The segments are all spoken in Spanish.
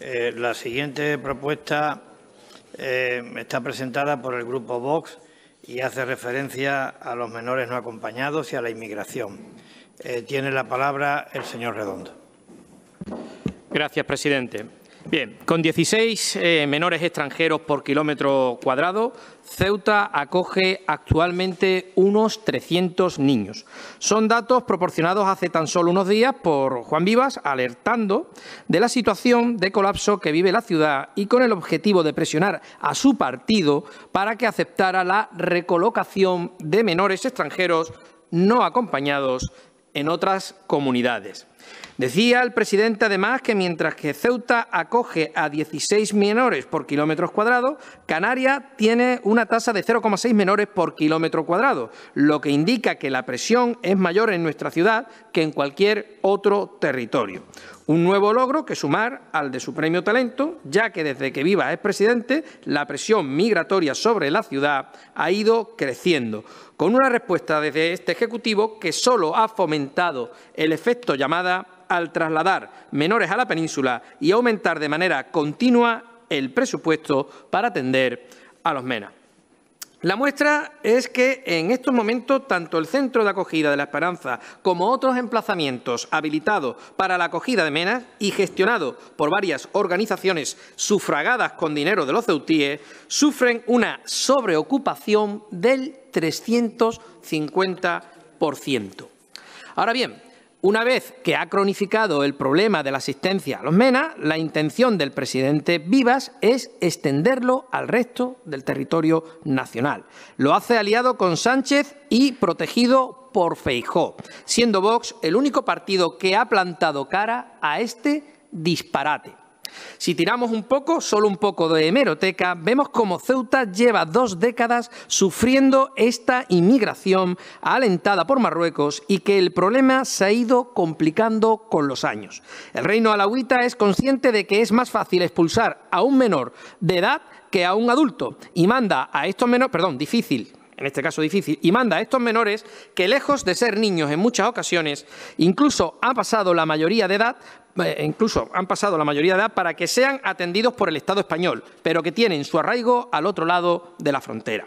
Eh, la siguiente propuesta eh, está presentada por el Grupo Vox y hace referencia a los menores no acompañados y a la inmigración. Eh, tiene la palabra el señor Redondo. Gracias, presidente. Bien, con 16 eh, menores extranjeros por kilómetro cuadrado, Ceuta acoge actualmente unos 300 niños. Son datos proporcionados hace tan solo unos días por Juan Vivas, alertando de la situación de colapso que vive la ciudad y con el objetivo de presionar a su partido para que aceptara la recolocación de menores extranjeros no acompañados en otras comunidades. Decía el presidente además que mientras que Ceuta acoge a 16 menores por kilómetros cuadrados, Canarias tiene una tasa de 0,6 menores por kilómetro cuadrado, lo que indica que la presión es mayor en nuestra ciudad que en cualquier otro territorio. Un nuevo logro que sumar al de su premio Talento, ya que desde que Viva es presidente, la presión migratoria sobre la ciudad ha ido creciendo, con una respuesta desde este Ejecutivo que solo ha fomentado el efecto llamada al trasladar menores a la península y aumentar de manera continua el presupuesto para atender a los MENA. La muestra es que en estos momentos tanto el Centro de Acogida de la Esperanza como otros emplazamientos habilitados para la acogida de menas y gestionados por varias organizaciones sufragadas con dinero de los ceutíes sufren una sobreocupación del 350%. Ahora bien, una vez que ha cronificado el problema de la asistencia a los MENA, la intención del presidente Vivas es extenderlo al resto del territorio nacional. Lo hace aliado con Sánchez y protegido por Feijó, siendo Vox el único partido que ha plantado cara a este disparate. Si tiramos un poco, solo un poco de hemeroteca, vemos como Ceuta lleva dos décadas sufriendo esta inmigración alentada por Marruecos y que el problema se ha ido complicando con los años. El reino alauita es consciente de que es más fácil expulsar a un menor de edad que a un adulto y manda a estos menores, perdón, difícil, en este caso difícil, y manda a estos menores que lejos de ser niños en muchas ocasiones, incluso ha pasado la mayoría de edad, eh, incluso han pasado la mayoría de edad para que sean atendidos por el Estado español, pero que tienen su arraigo al otro lado de la frontera.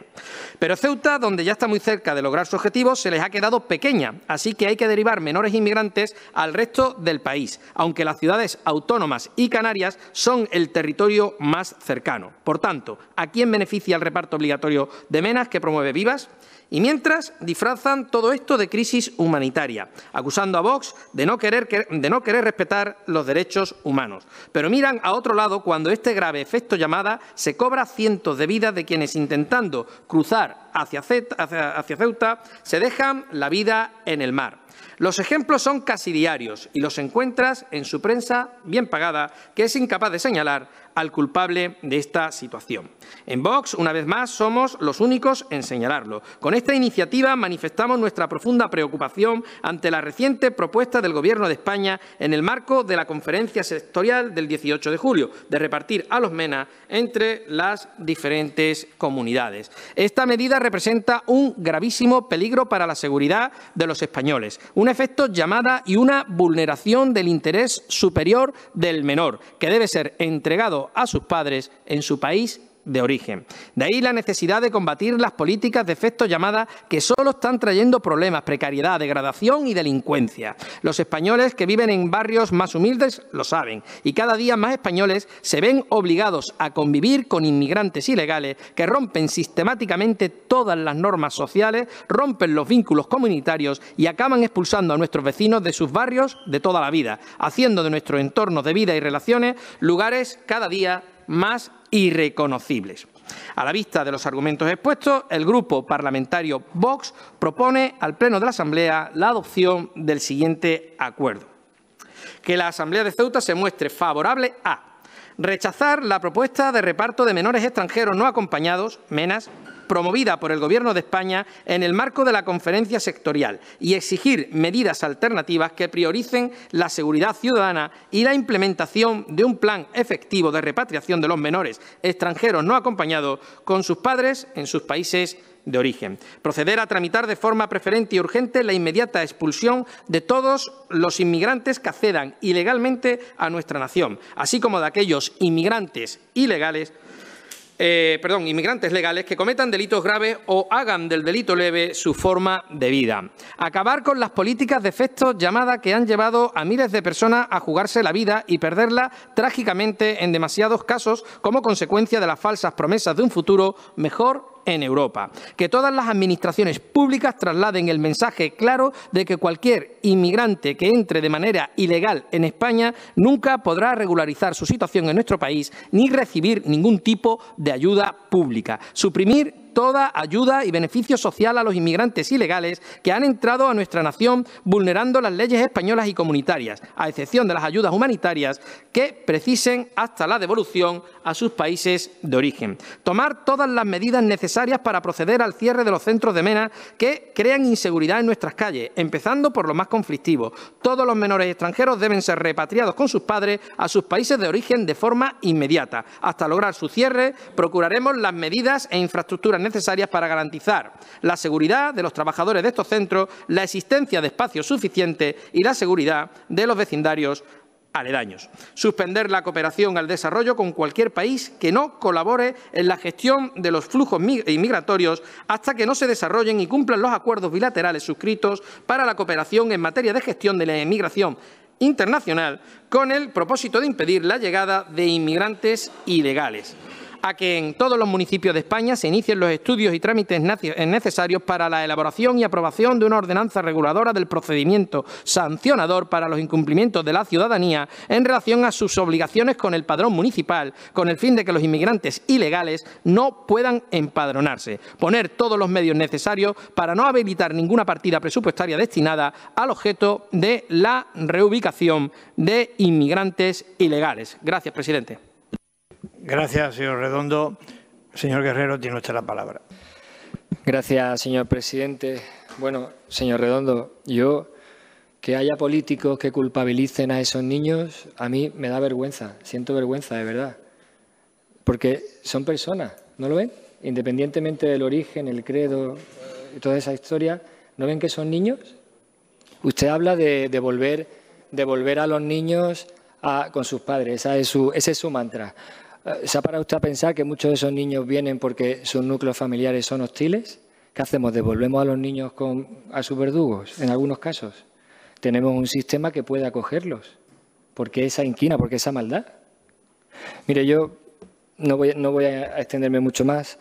Pero Ceuta, donde ya está muy cerca de lograr su objetivo, se les ha quedado pequeña, así que hay que derivar menores inmigrantes al resto del país, aunque las ciudades autónomas y Canarias son el territorio más cercano. Por tanto, ¿a quién beneficia el reparto obligatorio de menas que promueve Vivas? Y mientras disfrazan todo esto de crisis humanitaria, acusando a Vox de no querer, de no querer respetar los derechos humanos. Pero miran a otro lado cuando este grave efecto llamada se cobra cientos de vidas de quienes intentando cruzar hacia, hacia Ceuta se dejan la vida en el mar. Los ejemplos son casi diarios y los encuentras en su prensa bien pagada, que es incapaz de señalar al culpable de esta situación. En Vox, una vez más, somos los únicos en señalarlo. Con esta iniciativa manifestamos nuestra profunda preocupación ante la reciente propuesta del Gobierno de España en el marco de la conferencia sectorial del 18 de julio, de repartir a los MENA entre las diferentes comunidades. Esta medida representa un gravísimo peligro para la seguridad de los españoles, un efecto llamada y una vulneración del interés superior del menor, que debe ser entregado a sus padres en su país de origen. De ahí la necesidad de combatir las políticas de efecto llamada que solo están trayendo problemas, precariedad, degradación y delincuencia. Los españoles que viven en barrios más humildes lo saben y cada día más españoles se ven obligados a convivir con inmigrantes ilegales que rompen sistemáticamente todas las normas sociales, rompen los vínculos comunitarios y acaban expulsando a nuestros vecinos de sus barrios de toda la vida, haciendo de nuestros entornos de vida y relaciones lugares cada día más irreconocibles. A la vista de los argumentos expuestos, el Grupo Parlamentario Vox propone al Pleno de la Asamblea la adopción del siguiente acuerdo. Que la Asamblea de Ceuta se muestre favorable a rechazar la propuesta de reparto de menores extranjeros no acompañados, menas, promovida por el Gobierno de España en el marco de la conferencia sectorial y exigir medidas alternativas que prioricen la seguridad ciudadana y la implementación de un plan efectivo de repatriación de los menores extranjeros no acompañados con sus padres en sus países de origen. Proceder a tramitar de forma preferente y urgente la inmediata expulsión de todos los inmigrantes que accedan ilegalmente a nuestra nación, así como de aquellos inmigrantes ilegales eh, perdón, inmigrantes legales que cometan delitos graves o hagan del delito leve su forma de vida. Acabar con las políticas de efecto llamada que han llevado a miles de personas a jugarse la vida y perderla trágicamente en demasiados casos como consecuencia de las falsas promesas de un futuro mejor en Europa. Que todas las administraciones públicas trasladen el mensaje claro de que cualquier inmigrante que entre de manera ilegal en España nunca podrá regularizar su situación en nuestro país ni recibir ningún tipo de ayuda pública. Suprimir toda ayuda y beneficio social a los inmigrantes ilegales que han entrado a nuestra nación vulnerando las leyes españolas y comunitarias, a excepción de las ayudas humanitarias que precisen hasta la devolución a sus países de origen. Tomar todas las medidas necesarias para proceder al cierre de los centros de MENA que crean inseguridad en nuestras calles, empezando por lo más conflictivo. Todos los menores extranjeros deben ser repatriados con sus padres a sus países de origen de forma inmediata. Hasta lograr su cierre, procuraremos las medidas e infraestructuras necesarias necesarias para garantizar la seguridad de los trabajadores de estos centros, la existencia de espacios suficientes y la seguridad de los vecindarios aledaños. Suspender la cooperación al desarrollo con cualquier país que no colabore en la gestión de los flujos inmigratorios eh, hasta que no se desarrollen y cumplan los acuerdos bilaterales suscritos para la cooperación en materia de gestión de la inmigración internacional con el propósito de impedir la llegada de inmigrantes ilegales a que en todos los municipios de España se inicien los estudios y trámites eh, necesarios para la elaboración y aprobación de una ordenanza reguladora del procedimiento sancionador para los incumplimientos de la ciudadanía en relación a sus obligaciones con el padrón municipal, con el fin de que los inmigrantes ilegales no puedan empadronarse. Poner todos los medios necesarios para no habilitar ninguna partida presupuestaria destinada al objeto de la reubicación de inmigrantes ilegales. Gracias, presidente. Gracias, señor Redondo. Señor Guerrero, tiene usted la palabra. Gracias, señor presidente. Bueno, señor Redondo, yo que haya políticos que culpabilicen a esos niños, a mí me da vergüenza, siento vergüenza, de verdad. Porque son personas, ¿no lo ven? Independientemente del origen, el credo y eh, toda esa historia, ¿no ven que son niños? Usted habla de, devolver volver, de volver, a los niños con sus padres, esa es ese es su mantra. Eh, ¿Se ha parado usted a pensar que muchos de esos niños vienen porque sus núcleos familiares son hostiles? ¿Qué hacemos? ¿Devolvemos a los niños a sus verdugos? En algunos casos. Tenemos un sistema que puede acogerlos. qué esa inquina, ¿Por qué esa maldad. Mire, yo no voy, a extenderme mucho más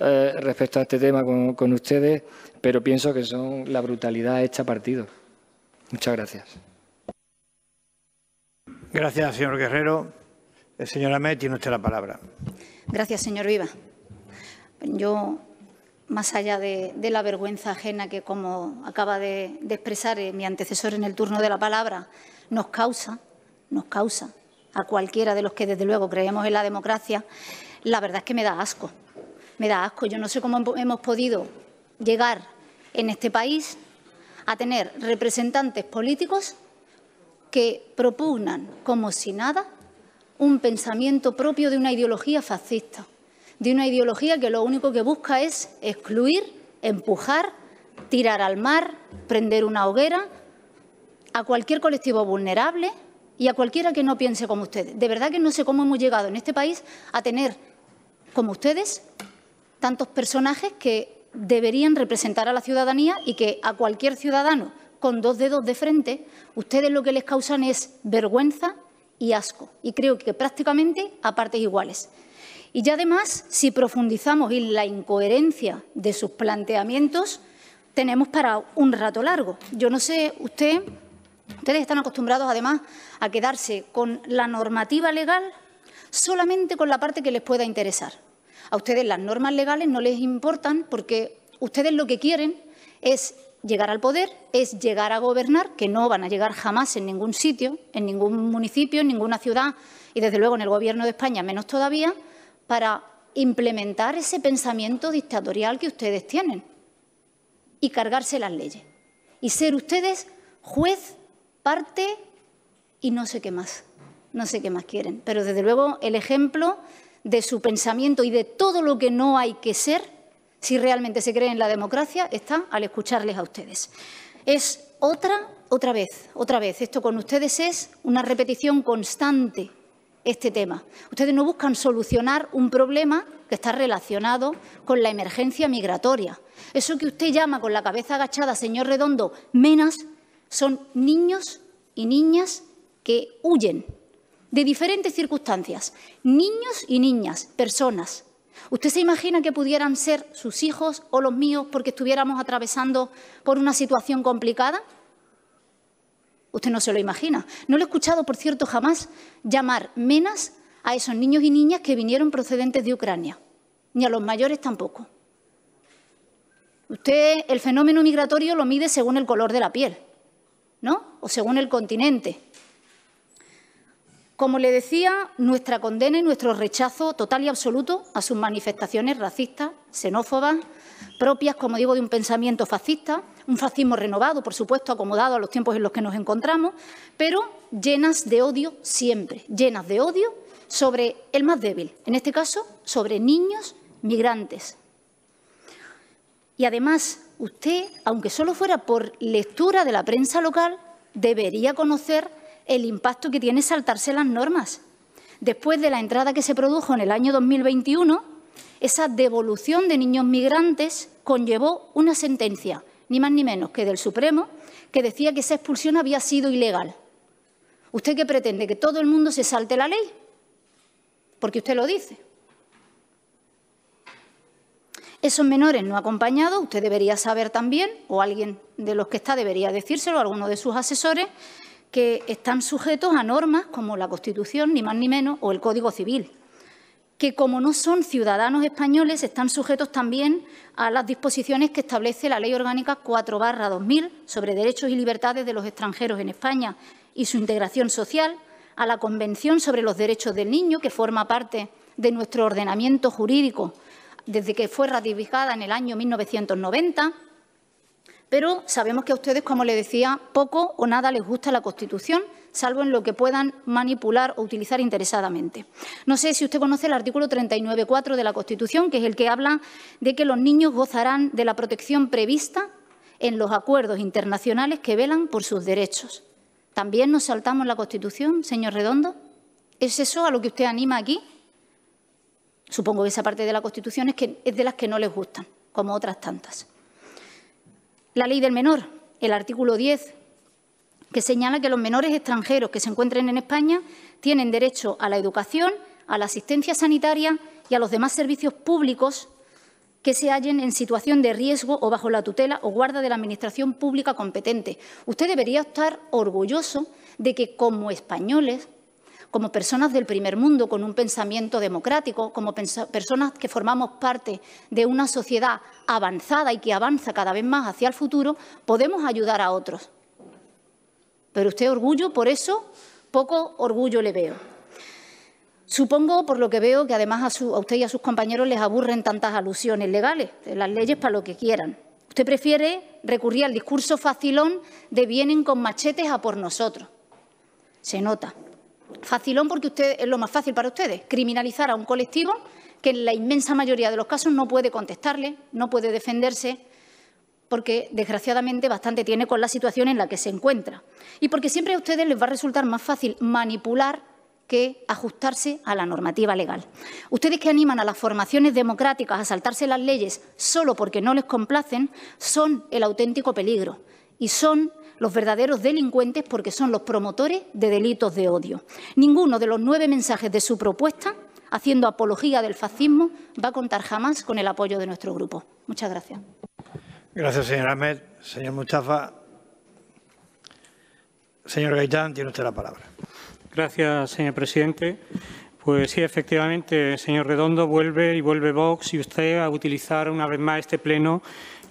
eh, respecto a este tema con, con ustedes, pero pienso que son la brutalidad hecha partido. Muchas gracias. Gracias, señor Guerrero. Señora May, tiene usted la palabra. Gracias, señor Viva. Yo, más allá de, la vergüenza ajena que, como acaba de, expresar eh, mi antecesor en el turno de la palabra, nos causa, nos causa a cualquiera de los que desde luego creemos en la democracia, la verdad es que me da asco. Me da asco. Yo no sé cómo hemos podido llegar en este país a tener representantes políticos que propugnan como si nada un pensamiento propio de una ideología fascista, de una ideología que lo único que busca es excluir, empujar, tirar al mar, prender una hoguera a cualquier colectivo vulnerable y a cualquiera que no piense como ustedes. De verdad que no sé cómo hemos llegado en este país a tener, como ustedes, tantos personajes que deberían representar a la ciudadanía y que a cualquier ciudadano con dos dedos de frente, ustedes lo que les causan es vergüenza, y asco. Y creo que prácticamente a partes iguales. Y ya además, si profundizamos en la incoherencia de sus planteamientos, tenemos para un rato largo. Yo no sé, usted, ustedes están acostumbrados además a quedarse con la normativa legal solamente con la parte que les pueda interesar. A ustedes las normas legales no les importan porque ustedes lo que quieren es llegar al poder, es llegar a gobernar, que no van a llegar jamás en ningún sitio, en ningún municipio, en ninguna ciudad y desde luego en el Gobierno de España menos todavía, para implementar ese pensamiento dictatorial que ustedes tienen y cargarse las leyes y ser ustedes juez, parte y no sé qué más, no sé qué más quieren. Pero desde luego el ejemplo de su pensamiento y de todo lo que no hay que ser si realmente se cree en la democracia, está al escucharles a ustedes. Es otra, otra vez, otra vez. Esto con ustedes es una repetición constante, este tema. Ustedes no buscan solucionar un problema que está relacionado con la emergencia migratoria. Eso que usted llama con la cabeza agachada, señor Redondo, menas, son niños y niñas que huyen de diferentes circunstancias. Niños y niñas, personas ¿Usted se imagina que pudieran ser sus hijos o los míos porque estuviéramos atravesando por una situación complicada? Usted no se lo imagina. No lo he escuchado, por cierto, jamás llamar menas a esos niños y niñas que vinieron procedentes de Ucrania, ni a los mayores tampoco. Usted el fenómeno migratorio lo mide según el color de la piel, ¿no? O según el continente. Como le decía, nuestra condena y nuestro rechazo total y absoluto a sus manifestaciones racistas, xenófobas, propias, como digo, de un pensamiento fascista, un fascismo renovado, por supuesto, acomodado a los tiempos en los que nos encontramos, pero llenas de odio siempre, llenas de odio sobre el más débil, en este caso sobre niños migrantes. Y además, usted, aunque solo fuera por lectura de la prensa local, debería conocer el impacto que tiene saltarse las normas. Después de la entrada que se produjo en el año 2021, esa devolución de niños migrantes conllevó una sentencia, ni más ni menos que del Supremo, que decía que esa expulsión había sido ilegal. ¿Usted qué pretende? ¿Que todo el mundo se salte la ley? Porque usted lo dice. Esos menores no acompañados, usted debería saber también, o alguien de los que está debería decírselo, alguno de sus asesores, que están sujetos a normas como la Constitución, ni más ni menos, o el Código Civil, que como no son ciudadanos españoles, están sujetos también a las disposiciones que establece la Ley Orgánica 4 2000 sobre derechos y libertades de los extranjeros en España y su integración social, a la Convención sobre los Derechos del Niño, que forma parte de nuestro ordenamiento jurídico desde que fue ratificada en el año 1990, pero sabemos que a ustedes, como les decía, poco o nada les gusta la Constitución, salvo en lo que puedan manipular o utilizar interesadamente. No sé si usted conoce el artículo 39.4 de la Constitución, que es el que habla de que los niños gozarán de la protección prevista en los acuerdos internacionales que velan por sus derechos. ¿También nos saltamos la Constitución, señor Redondo? ¿Es eso a lo que usted anima aquí? Supongo que esa parte de la Constitución es, es de las que no les gustan, como otras tantas. La ley del menor, el artículo 10, que señala que los menores extranjeros que se encuentren en España tienen derecho a la educación, a la asistencia sanitaria y a los demás servicios públicos que se hallen en situación de riesgo o bajo la tutela o guarda de la Administración pública competente. Usted debería estar orgulloso de que, como españoles, como personas del primer mundo, con un pensamiento democrático, como personas que formamos parte de una sociedad avanzada y que avanza cada vez más hacia el futuro, podemos ayudar a otros. Pero usted orgullo, por eso poco orgullo le veo. Supongo, por lo que veo, que además a, usted y a sus compañeros les aburren tantas alusiones legales, las leyes para lo que quieran. Usted prefiere recurrir al discurso facilón de vienen con machetes a por nosotros. Se nota. Facilón porque usted, es lo más fácil para ustedes, criminalizar a un colectivo que en la inmensa mayoría de los casos no puede contestarle, no puede defenderse, porque desgraciadamente bastante tiene con la situación en la que se encuentra. Y porque siempre a ustedes les va a resultar más fácil manipular que ajustarse a la normativa legal. Ustedes que animan a las formaciones democráticas a saltarse las leyes solo porque no les complacen, son el auténtico peligro y son los verdaderos delincuentes porque son los promotores de delitos de odio. Ninguno de los nueve mensajes de su propuesta, haciendo apología del fascismo, va a contar jamás con el apoyo de nuestro grupo. Muchas gracias. Gracias, señora Ahmed. Señor Mustafa. Señor Gaitán, tiene usted la palabra. Gracias, señor presidente. Pues sí, efectivamente, señor Redondo, vuelve y vuelve Vox y usted a utilizar una vez más este pleno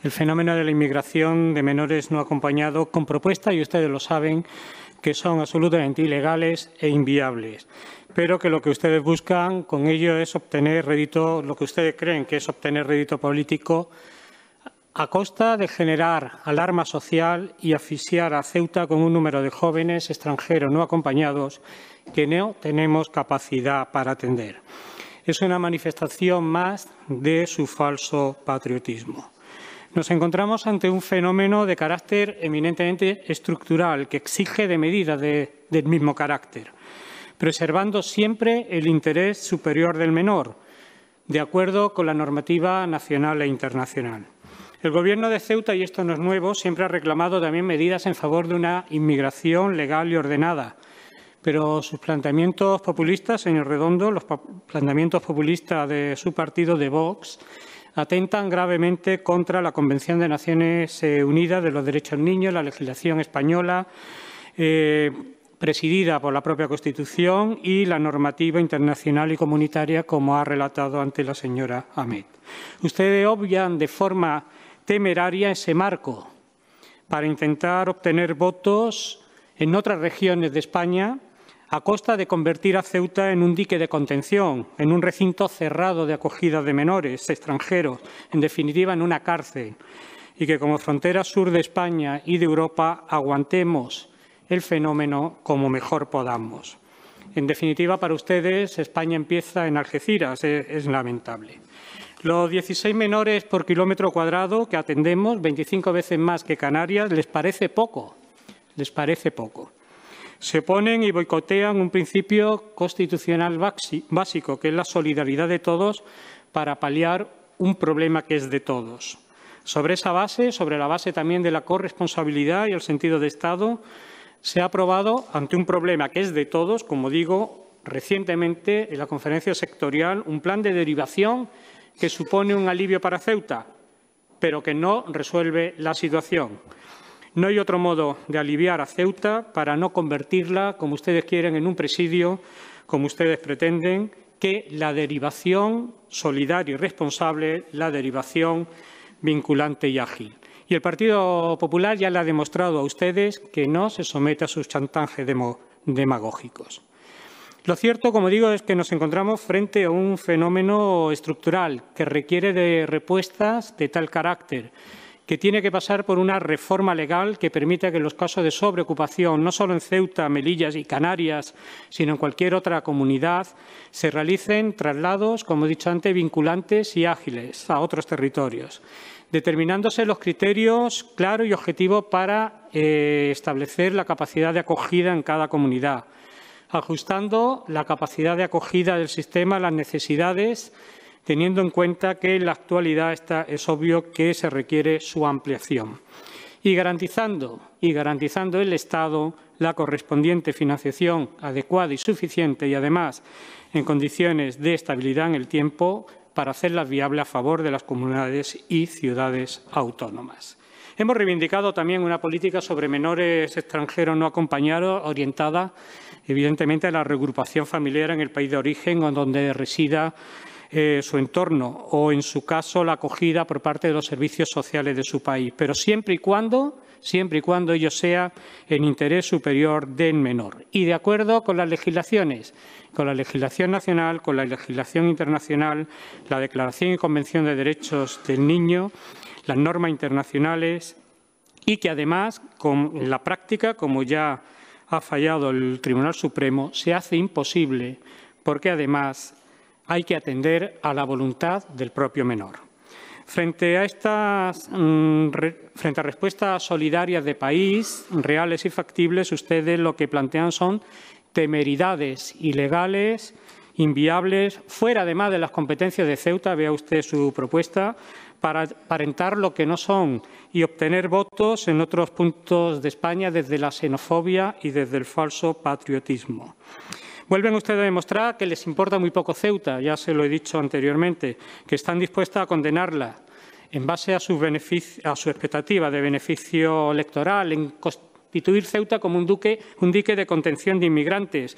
el fenómeno de la inmigración de menores no acompañados con propuesta, y ustedes lo saben, que son absolutamente ilegales e inviables, pero que lo que ustedes buscan con ello es obtener rédito, lo que ustedes creen que es obtener rédito político a costa de generar alarma social y asfixiar a Ceuta con un número de jóvenes extranjeros no acompañados que no tenemos capacidad para atender. Es una manifestación más de su falso patriotismo. Nos encontramos ante un fenómeno de carácter eminentemente estructural que exige de medidas del mismo carácter, preservando siempre el interés superior del menor, de acuerdo con la normativa nacional e internacional. El Gobierno de Ceuta, y esto no es nuevo, siempre ha reclamado también medidas en favor de una inmigración legal y ordenada, pero sus planteamientos populistas, señor Redondo, los planteamientos populistas de su partido de Vox, atentan gravemente contra la Convención de Naciones eh, Unidas de los Derechos del Niño, la legislación española, eh, presidida por la propia Constitución y la normativa internacional y comunitaria, como ha relatado ante la señora Ahmed. Ustedes obvian de forma temeraria ese marco para intentar obtener votos en otras regiones de España a costa de convertir a Ceuta en un dique de contención, en un recinto cerrado de acogida de menores extranjeros, en definitiva en una cárcel, y que como frontera sur de España y de Europa aguantemos el fenómeno como mejor podamos. En definitiva, para ustedes, España empieza en Algeciras, es, es lamentable. Los 16 menores por kilómetro cuadrado que atendemos, 25 veces más que Canarias, les parece poco, les parece poco. Se oponen y boicotean un principio constitucional básico, que es la solidaridad de todos para paliar un problema que es de todos. Sobre esa base, sobre la base también de la corresponsabilidad y el sentido de Estado, se ha aprobado ante un problema que es de todos, como digo, recientemente en la conferencia sectorial, un plan de derivación que supone un alivio para Ceuta, pero que no resuelve la situación. No hay otro modo de aliviar a Ceuta para no convertirla, como ustedes quieren, en un presidio, como ustedes pretenden, que la derivación solidaria y responsable, la derivación vinculante y ágil. Y el Partido Popular ya le ha demostrado a ustedes que no se somete a sus chantajes demagógicos. Lo cierto, como digo, es que nos encontramos frente a un fenómeno estructural que requiere de respuestas de tal carácter que tiene que pasar por una reforma legal que permita que en los casos de sobreocupación, no solo en Ceuta, Melillas y Canarias, sino en cualquier otra comunidad, se realicen traslados, como he dicho antes, vinculantes y ágiles a otros territorios, determinándose los criterios claros y objetivos para eh, establecer la capacidad de acogida en cada comunidad, ajustando la capacidad de acogida del sistema a las necesidades teniendo en cuenta que en la actualidad está, es obvio que se requiere su ampliación y garantizando, y garantizando el Estado la correspondiente financiación adecuada y suficiente y además en condiciones de estabilidad en el tiempo para hacerla viable a favor de las comunidades y ciudades autónomas. Hemos reivindicado también una política sobre menores extranjeros no acompañados orientada evidentemente a la regrupación familiar en el país de origen o donde resida eh, su entorno o, en su caso, la acogida por parte de los servicios sociales de su país, pero siempre y cuando siempre y cuando ello sea en interés superior del menor y de acuerdo con las legislaciones, con la legislación nacional, con la legislación internacional, la Declaración y Convención de Derechos del Niño, las normas internacionales y que además con la práctica, como ya ha fallado el Tribunal Supremo, se hace imposible porque además hay que atender a la voluntad del propio menor. Frente a estas mm, frente a respuestas solidarias de país, reales y factibles, ustedes lo que plantean son temeridades ilegales, inviables, fuera además de las competencias de Ceuta, vea usted su propuesta, para aparentar lo que no son y obtener votos en otros puntos de España desde la xenofobia y desde el falso patriotismo. Vuelven ustedes a demostrar que les importa muy poco Ceuta, ya se lo he dicho anteriormente, que están dispuestas a condenarla en base a, su expectativa de beneficio electoral, en constituir Ceuta como un, duque, un dique de contención de inmigrantes,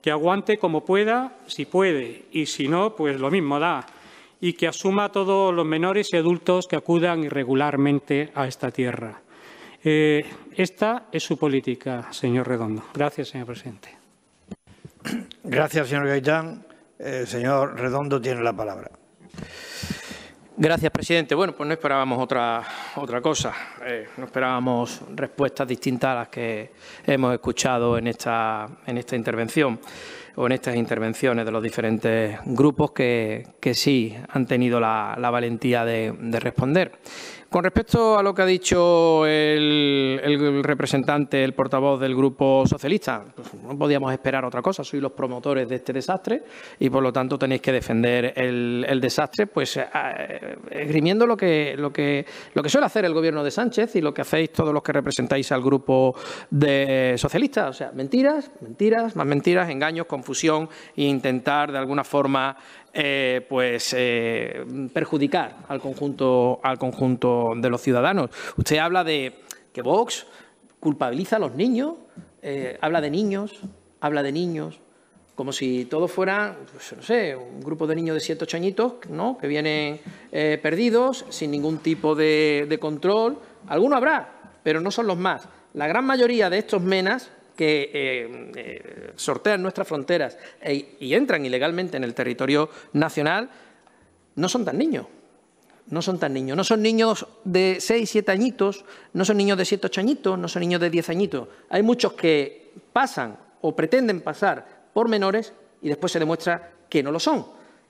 que aguante como pueda, si puede, y si no, pues lo mismo da, y que asuma a todos los menores y adultos que acudan irregularmente a esta tierra. Eh, esta es su política, señor Redondo. Gracias, señor presidente. Gracias, señor Gaitán. El eh, señor Redondo tiene la palabra. Gracias, presidente. Bueno, pues no esperábamos otra, otra cosa. Eh, no esperábamos respuestas distintas a las que hemos escuchado en esta, en esta intervención o en estas intervenciones de los diferentes grupos que, sí han tenido la, valentía de responder. Con respecto a lo que ha dicho el, representante, el portavoz del Grupo Socialista, pues, no podíamos esperar otra cosa. Sois los promotores de este desastre y, por lo tanto, tenéis que defender el, desastre, pues eh, esgrimiendo lo que, lo, que, lo que suele hacer el gobierno de Sánchez y lo que hacéis todos los que representáis al Grupo de Socialistas. O sea, mentiras, mentiras, más mentiras, engaños, confusión e intentar, de alguna forma, eh, pues eh, perjudicar al conjunto, al conjunto de los ciudadanos. Usted habla de que Vox culpabiliza a los niños, eh, habla de niños, habla de niños, como si todo fuera pues, no sé, un grupo de niños de siete 8 ¿no? Que vienen perdidos, sin ningún tipo de, de, control. Alguno habrá, pero no son los más. La gran mayoría de estos menas que eh, eh, sortean nuestras fronteras eh, y entran ilegalmente en el territorio nacional, no son tan niños. No son tan niños. No son niños de 6, 7 añitos, no son niños de 7, 8 añitos, no son niños de 10 añitos. Hay muchos que pasan o pretenden pasar por menores y después se demuestra que no lo son.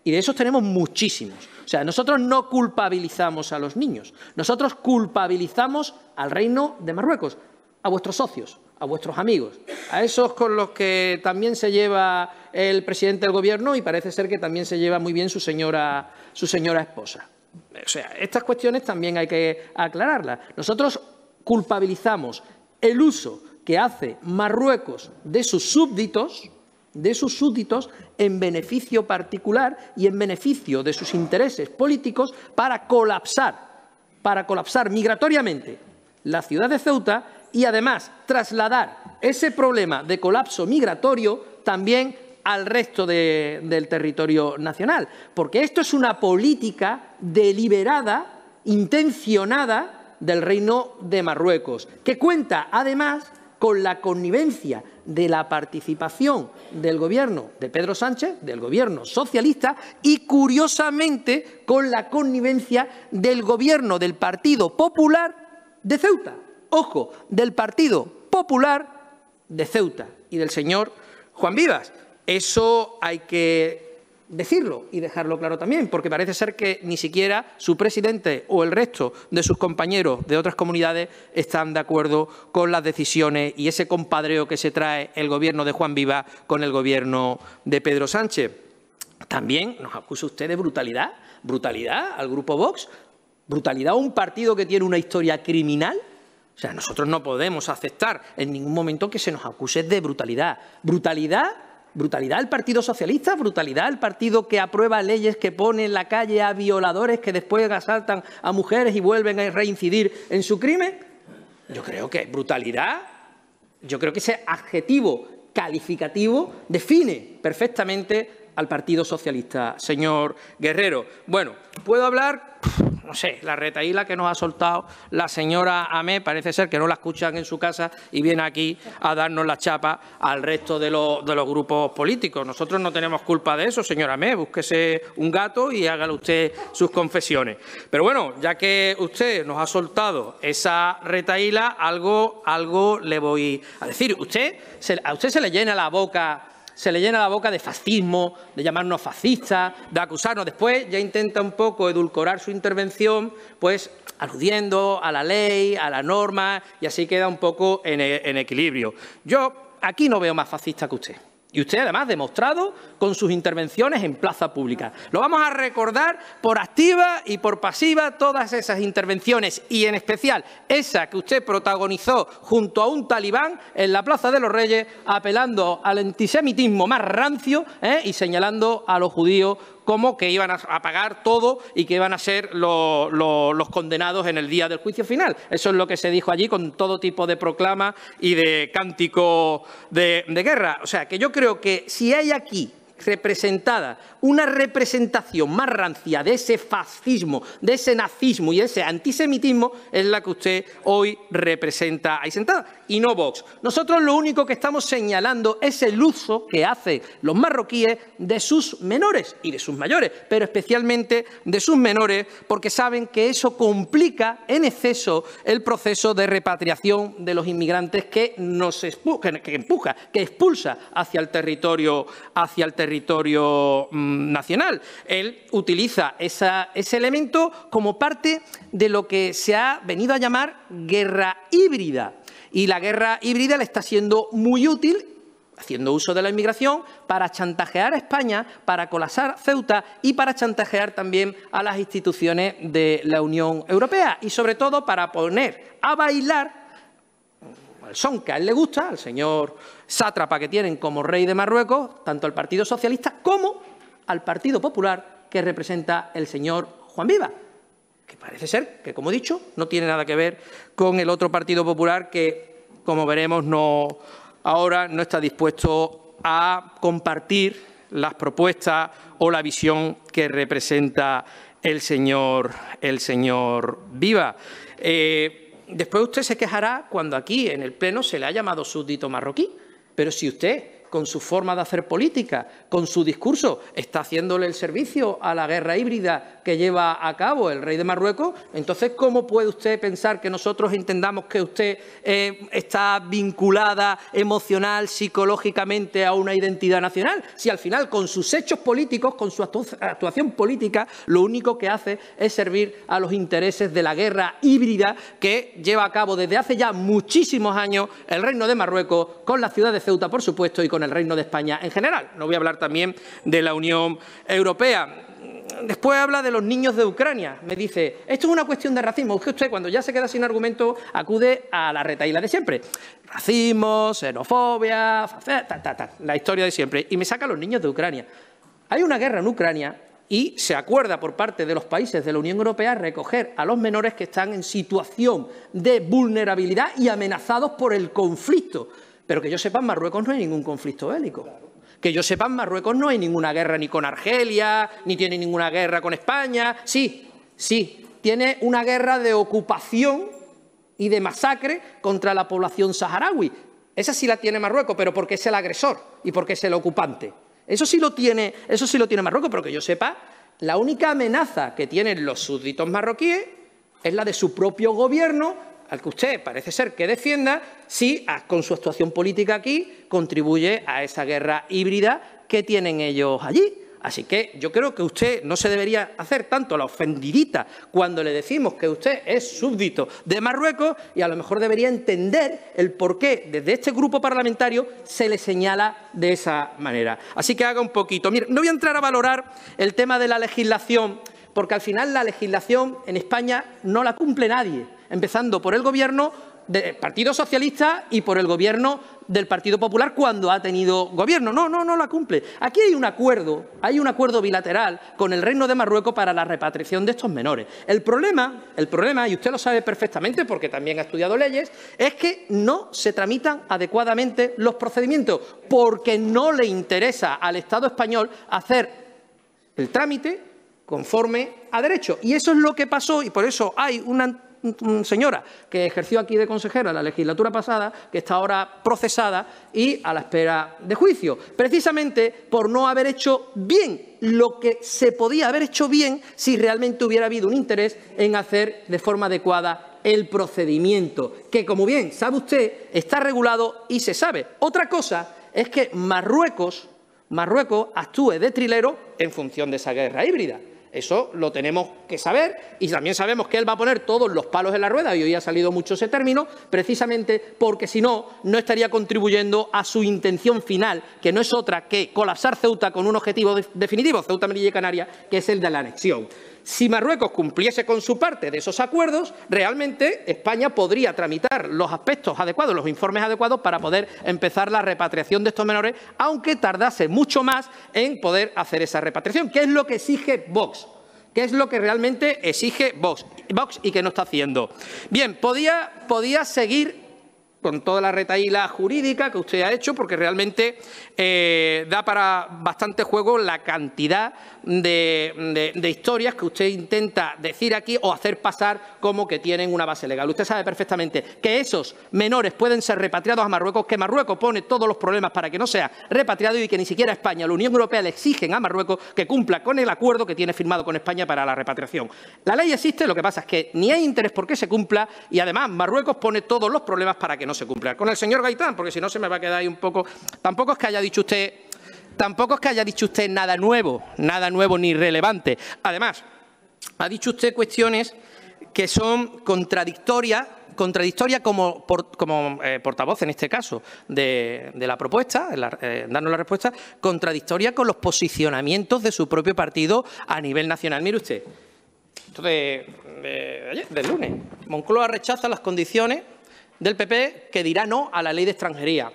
Y de esos tenemos muchísimos. O sea, nosotros no culpabilizamos a los niños, nosotros culpabilizamos al reino de Marruecos, a vuestros socios, a vuestros amigos, a esos con los que también se lleva el presidente del gobierno y parece ser que también se lleva muy bien su señora, su señora esposa. O sea, estas cuestiones también hay que aclararlas. Nosotros culpabilizamos el uso que hace Marruecos de sus súbditos, de sus súbditos en beneficio particular y en beneficio de sus intereses políticos para colapsar, para colapsar migratoriamente la ciudad de Ceuta y además trasladar ese problema de colapso migratorio también al resto del territorio nacional. Porque esto es una política deliberada, intencionada del Reino de Marruecos, que cuenta además con la connivencia de la participación del gobierno de Pedro Sánchez, del gobierno socialista, y curiosamente con la connivencia del gobierno del Partido Popular de Ceuta ojo, del Partido Popular de Ceuta y del señor Juan Vivas. Eso hay que decirlo y dejarlo claro también, porque parece ser que ni siquiera su presidente o el resto de sus compañeros de otras comunidades están de acuerdo con las decisiones y ese compadreo que se trae el gobierno de Juan Vivas con el gobierno de Pedro Sánchez. También nos acusa usted de brutalidad, brutalidad al grupo Vox, brutalidad a un partido que tiene una historia criminal o sea, nosotros no podemos aceptar en ningún momento que se nos acuse de brutalidad. Brutalidad Brutalidad al Partido Socialista, brutalidad al partido que aprueba leyes que pone en la calle a violadores que después asaltan a mujeres y vuelven a reincidir en su crimen. Yo creo que brutalidad, yo creo que ese adjetivo calificativo define perfectamente al Partido Socialista, señor Guerrero. Bueno, puedo hablar, no sé, la retaíla que nos ha soltado la señora Amé, parece ser que no la escuchan en su casa y viene aquí a darnos la chapa al resto de, los, grupos políticos. Nosotros no tenemos culpa de eso, señora Amé, búsquese un gato y hágale usted sus confesiones. Pero bueno, ya que usted nos ha soltado esa retaíla, algo, algo le voy a decir. Usted, a usted se le llena la boca se le llena la boca de fascismo, de llamarnos fascistas, de acusarnos. Después ya intenta un poco edulcorar su intervención, pues aludiendo a la ley, a la norma, y así queda un poco en, e, equilibrio. Yo aquí no veo más fascista que usted. Y usted además ha demostrado con sus intervenciones en plaza pública. Lo vamos a recordar por activa y por pasiva todas esas intervenciones y en especial esa que usted protagonizó junto a un talibán en la Plaza de los Reyes apelando al antisemitismo más rancio ¿eh? y señalando a los judíos como que iban a pagar todo y que iban a ser los condenados en el día del juicio final. Eso es lo que se dijo allí con todo tipo de proclama y de cántico de, de guerra. O sea, que yo creo que si hay aquí representada, una representación más rancia de ese fascismo, de ese nazismo y de ese antisemitismo es la que usted hoy representa ahí sentada, y no Vox. Nosotros lo único que estamos señalando es el uso que hacen los marroquíes de sus menores y de sus mayores, pero especialmente de sus menores, porque saben que eso complica en exceso el proceso de repatriación de los inmigrantes que nos que empuja, que expulsa hacia el territorio, hacia el territorio territorio mm, nacional. Él utiliza ese elemento como parte de lo que se ha venido a llamar guerra híbrida. Y la guerra híbrida le está siendo muy útil haciendo uso de la inmigración para chantajear a España, para colapsar Ceuta y para chantajear también a las instituciones de la Unión Europea y sobre todo para poner a bailar son que a él le gusta, al señor sátrapa que tienen como rey de Marruecos, tanto al Partido Socialista como al Partido Popular que representa el señor Juan Viva, que parece ser que, como he dicho, no tiene nada que ver con el otro Partido Popular que, como veremos, no, ahora no está dispuesto a compartir las propuestas o la visión que representa el señor, el señor Viva. Eh, después usted se quejará cuando aquí en el Pleno se le ha llamado súbdito marroquí, pero si usted con su forma de hacer política, con su discurso. Está haciéndole el servicio a la guerra híbrida que lleva a cabo el rey de Marruecos. Entonces, ¿cómo puede usted pensar que nosotros entendamos que usted eh, está vinculada emocional, psicológicamente a una identidad nacional? Si al final, con sus hechos políticos, con su actuación política, lo único que hace es servir a los intereses de la guerra híbrida que lleva a cabo desde hace ya muchísimos años el reino de Marruecos, con la ciudad de Ceuta, por supuesto, y con el Reino de España en general. No voy a hablar también de la Unión Europea. Después habla de los niños de Ucrania. Me dice, esto es una cuestión de racismo. usted cuando ya se queda sin argumento acude a la la de siempre. Racismo, xenofobia, la historia de siempre. Y me saca a los niños de Ucrania. Hay una guerra en Ucrania y se acuerda por parte de los países de la Unión Europea recoger a los menores que están en situación de vulnerabilidad y amenazados por el conflicto. Pero que yo sepa, en Marruecos no hay ningún conflicto bélico. Que yo sepa, en Marruecos no hay ninguna guerra ni con Argelia, ni tiene ninguna guerra con España. Sí, sí, tiene una guerra de ocupación y de masacre contra la población saharaui. Esa sí la tiene Marruecos, pero porque es el agresor y porque es el ocupante. Eso sí lo tiene, eso sí lo tiene Marruecos, pero que yo sepa, la única amenaza que tienen los súbditos marroquíes es la de su propio gobierno al que usted parece ser que defienda, si con su actuación política aquí contribuye a esa guerra híbrida que tienen ellos allí. Así que yo creo que usted no se debería hacer tanto la ofendidita cuando le decimos que usted es súbdito de Marruecos y a lo mejor debería entender el por qué desde este grupo parlamentario se le señala de esa manera. Así que haga un poquito. Mire, no voy a entrar a valorar el tema de la legislación porque al final la legislación en España no la cumple nadie empezando por el gobierno del Partido Socialista y por el gobierno del Partido Popular cuando ha tenido gobierno. No, no, no la cumple. Aquí hay un acuerdo, hay un acuerdo bilateral con el Reino de Marruecos para la repatriación de estos menores. El problema, el problema, y usted lo sabe perfectamente porque también ha estudiado leyes, es que no se tramitan adecuadamente los procedimientos porque no le interesa al Estado español hacer el trámite conforme a derecho. Y eso es lo que pasó y por eso hay una Mm, señora que ejerció aquí de consejera en la legislatura pasada, que está ahora procesada y a la espera de juicio, precisamente por no haber hecho bien lo que se podía haber hecho bien si realmente hubiera habido un interés en hacer de forma adecuada el procedimiento, que como bien sabe usted, está regulado y se sabe. Otra cosa es que Marruecos, Marruecos actúe de trilero en función de esa guerra híbrida. Eso lo tenemos que saber y también sabemos que él va a poner todos los palos en la rueda, y hoy ha salido mucho ese término, precisamente porque si no, no estaría contribuyendo a su intención final, que no es otra que colapsar Ceuta con un objetivo definitivo, Ceuta, Melilla y Canaria, que es el de la anexión. Si Marruecos cumpliese con su parte de esos acuerdos, realmente España podría tramitar los aspectos adecuados, los informes adecuados para poder empezar la repatriación de estos menores, aunque tardase mucho más en poder hacer esa repatriación, que es lo que exige Vox. ¿Qué es lo que realmente exige Vox, y que no está haciendo? Bien, podía, podía seguir con toda la retaíla jurídica que usted ha hecho, porque realmente eh, da para bastante juego la cantidad de, historias que usted intenta decir aquí o hacer pasar como que tienen una base legal. Usted sabe perfectamente que esos menores pueden ser repatriados a Marruecos, que Marruecos pone todos los problemas para que no sea repatriado y que ni siquiera España, la Unión Europea le exigen a Marruecos que cumpla con el acuerdo que tiene firmado con España para la repatriación. La ley existe, lo que pasa es que ni hay interés por que se cumpla y además Marruecos pone todos los problemas para que no se cumple Con el señor Gaitán, porque si no se me va a quedar ahí un poco... Tampoco es que haya dicho usted... Tampoco es que haya dicho usted nada nuevo, nada nuevo ni relevante. Además, ha dicho usted cuestiones que son contradictorias contradictorias como, como eh, portavoz, en este caso, de, la propuesta, en la, eh, darnos la respuesta, contradictoria con los posicionamientos de su propio partido a nivel nacional. Mire usted, esto de, del lunes, Moncloa rechaza las condiciones del PP que dirá no a la ley de extranjería.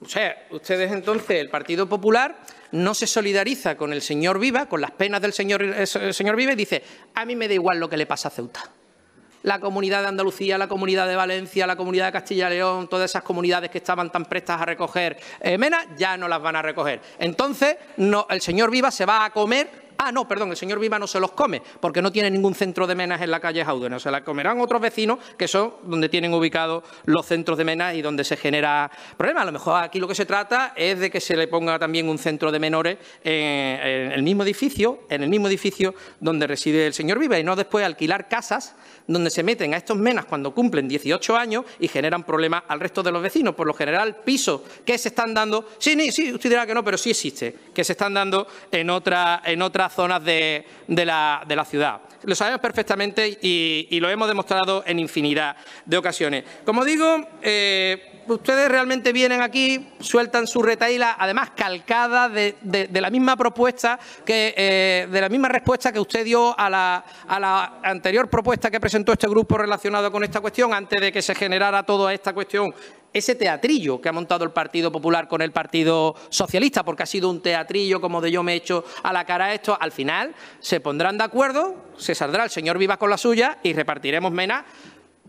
O sea, ustedes entonces, el Partido Popular, no se solidariza con el señor Viva, con las penas del señor, eh, señor Viva y dice, a mí me da igual lo que le pasa a Ceuta. La comunidad de Andalucía, la comunidad de Valencia, la comunidad de Castilla y León, todas esas comunidades que estaban tan prestas a recoger eh, menas, ya no las van a recoger. Entonces, no, el señor Viva se va a comer Ah, no, perdón, el señor Viva no se los come, porque no tiene ningún centro de menas en la calle Jaudena. Se la comerán otros vecinos, que son donde tienen ubicados los centros de menas y donde se genera problemas. A lo mejor aquí lo que se trata es de que se le ponga también un centro de menores en, el mismo edificio, en el mismo edificio donde reside el señor Viva, y no después alquilar casas donde se meten a estos menas cuando cumplen 18 años y generan problemas al resto de los vecinos. Por lo general, pisos que se están dando, sí, sí, usted dirá que no, pero sí existe, que se están dando en otra, en otra zonas de, la, ciudad. Lo sabemos perfectamente y, lo hemos demostrado en infinidad de ocasiones. Como digo, eh, ustedes realmente vienen aquí, sueltan su retaíla, además calcada de, la misma propuesta, que, eh, de la misma respuesta que usted dio a la, a la anterior propuesta que presentó este grupo relacionado con esta cuestión, antes de que se generara toda esta cuestión ese teatrillo que ha montado el Partido Popular con el Partido Socialista, porque ha sido un teatrillo como de yo me he hecho a la cara esto, al final se pondrán de acuerdo, se saldrá el señor Vivas con la suya y repartiremos mena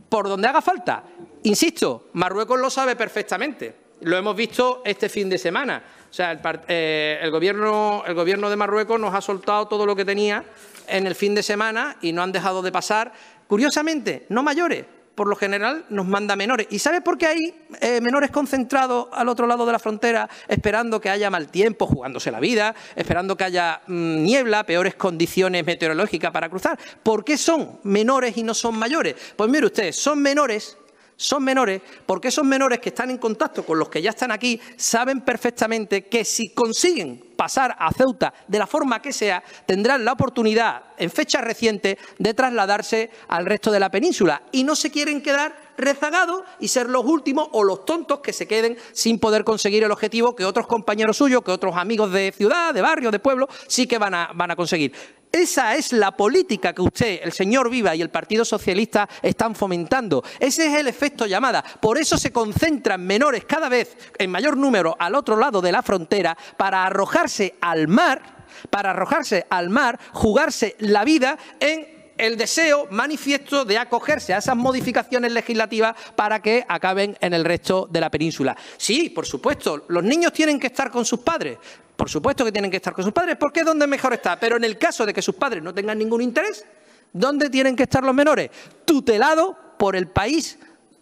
por donde haga falta. Insisto, Marruecos lo sabe perfectamente. Lo hemos visto este fin de semana. O sea, el, eh, gobierno, el gobierno de Marruecos nos ha soltado todo lo que tenía en el fin de semana y no han dejado de pasar, curiosamente, no mayores, por lo general nos manda menores. ¿Y sabe por qué hay eh, menores concentrados al otro lado de la frontera esperando que haya mal tiempo, jugándose la vida, esperando que haya mm, niebla, peores condiciones meteorológicas para cruzar? ¿Por qué son menores y no son mayores? Pues mire usted, son menores son menores porque esos menores que están en contacto con los que ya están aquí saben perfectamente que si consiguen pasar a Ceuta de la forma que sea, tendrán la oportunidad en fecha reciente de trasladarse al resto de la península y no se quieren quedar rezagado y ser los últimos o los tontos que se queden sin poder conseguir el objetivo que otros compañeros suyos, que otros amigos de ciudad, de barrio, de pueblo, sí que van a, van a conseguir. Esa es la política que usted, el señor Viva y el Partido Socialista están fomentando. Ese es el efecto llamada. Por eso se concentran menores cada vez en mayor número al otro lado de la frontera para arrojarse al mar, para arrojarse al mar, jugarse la vida en el deseo manifiesto de acogerse a esas modificaciones legislativas para que acaben en el resto de la península. Sí, por supuesto, los niños tienen que estar con sus padres. Por supuesto que tienen que estar con sus padres, porque es donde mejor está. Pero en el caso de que sus padres no tengan ningún interés, ¿dónde tienen que estar los menores? Tutelados por el país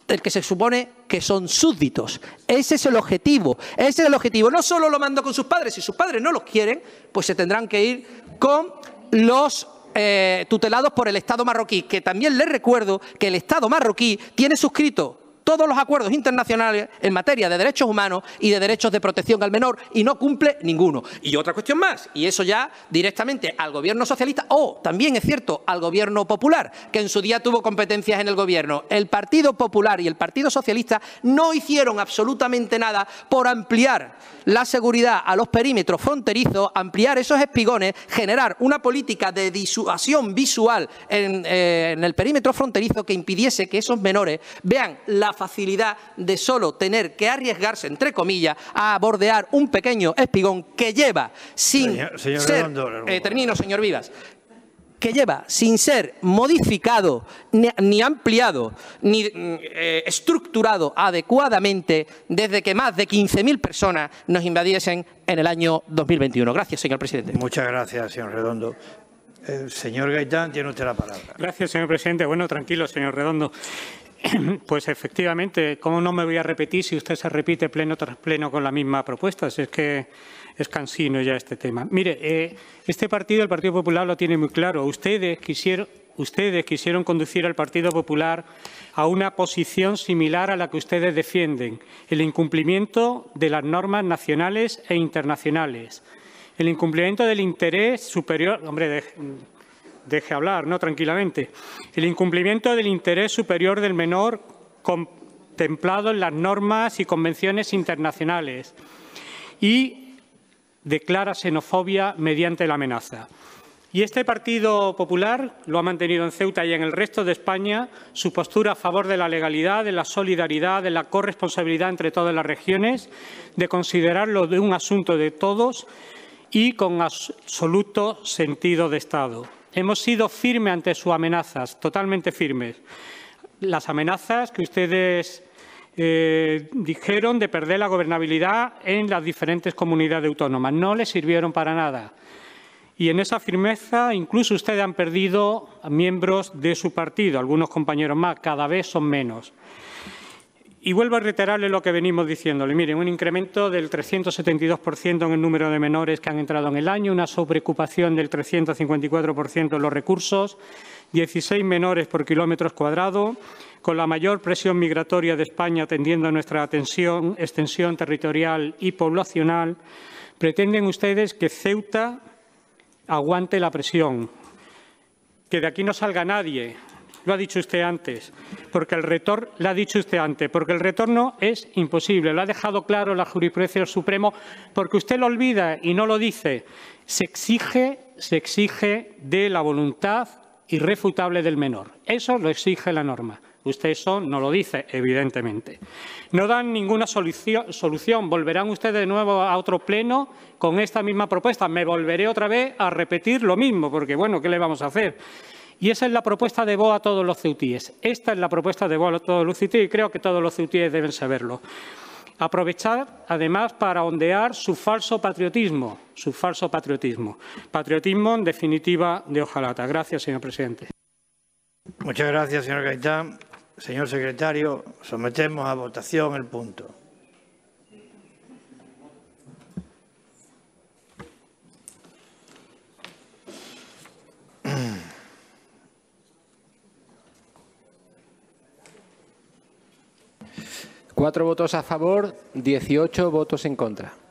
del que se supone que son súbditos. Ese es el objetivo. Ese es el objetivo. No solo lo mando con sus padres, si sus padres no los quieren, pues se tendrán que ir con los eh, tutelados por el Estado marroquí, que también les recuerdo que el Estado marroquí tiene suscrito todos los acuerdos internacionales en materia de derechos humanos y de derechos de protección al menor y no cumple ninguno. Y otra cuestión más, y eso ya directamente al gobierno socialista o también es cierto al gobierno popular, que en su día tuvo competencias en el gobierno. El Partido Popular y el Partido Socialista no hicieron absolutamente nada por ampliar la seguridad a los perímetros fronterizos, ampliar esos espigones, generar una política de disuasión visual en, eh, el perímetro fronterizo que impidiese que esos menores vean la facilidad de solo tener que arriesgarse, entre comillas, a bordear un pequeño espigón que lleva sin ser... Eh, termino, señor Vivas que lleva sin ser modificado, ni, ampliado, ni mm, eh, estructurado adecuadamente desde que más de 15.000 personas nos invadiesen en el año 2021. Gracias, señor presidente. Muchas gracias, señor Redondo. Eh, señor Gaitán, tiene usted la palabra. Gracias, señor presidente. Bueno, tranquilo, señor Redondo. Pues efectivamente, ¿cómo no me voy a repetir si usted se repite pleno tras pleno con la misma propuesta? Si es que es cansino ya este tema. Mire, eh, este partido, el Partido Popular, lo tiene muy claro. Ustedes quisieron, ustedes quisieron conducir al Partido Popular a una posición similar a la que ustedes defienden, el incumplimiento de las normas nacionales e internacionales, el incumplimiento del interés superior... Hombre, de, deje hablar, ¿no? Tranquilamente. El incumplimiento del interés superior del menor contemplado en las normas y convenciones internacionales y declara xenofobia mediante la amenaza. Y este Partido Popular lo ha mantenido en Ceuta y en el resto de España su postura a favor de la legalidad, de la solidaridad, de la corresponsabilidad entre todas las regiones, de considerarlo un asunto de todos y con absoluto sentido de Estado. Hemos sido firmes ante sus amenazas, totalmente firmes. Las amenazas que ustedes eh, dijeron de perder la gobernabilidad en las diferentes comunidades autónomas. No les sirvieron para nada. Y en esa firmeza incluso ustedes han perdido miembros de su partido, algunos compañeros más, cada vez son menos. Y vuelvo a reiterarle lo que venimos diciéndole. Miren, un incremento del 372% en el número de menores que han entrado en el año, una sobreocupación del 354% en los recursos, 16 menores por kilómetro cuadrado, con la mayor presión migratoria de España atendiendo a nuestra atención, extensión territorial y poblacional, pretenden ustedes que Ceuta aguante la presión, que de aquí no salga nadie, lo ha dicho usted antes, porque el retorno, lo ha dicho usted antes, porque el retorno es imposible, lo ha dejado claro la jurisprudencia del Supremo, porque usted lo olvida y no lo dice. Se exige, se exige de la voluntad irrefutable del menor. Eso lo exige la norma. Usted eso no lo dice, evidentemente. No dan ninguna solución. Volverán ustedes de nuevo a otro pleno con esta misma propuesta. Me volveré otra vez a repetir lo mismo, porque bueno, ¿qué le vamos a hacer? Y esa es la propuesta de Boa a todos los ceutíes. Esta es la propuesta de Boa a todos los ceutíes y creo que todos los ceutíes deben saberlo. Aprovechar, además, para ondear su falso patriotismo, su falso patriotismo. Patriotismo, en definitiva, de hojalata. Gracias, señor presidente. Muchas gracias, señor Gaitán. Señor secretario, sometemos a votación el punto. Cuatro votos a favor, 18 votos en contra.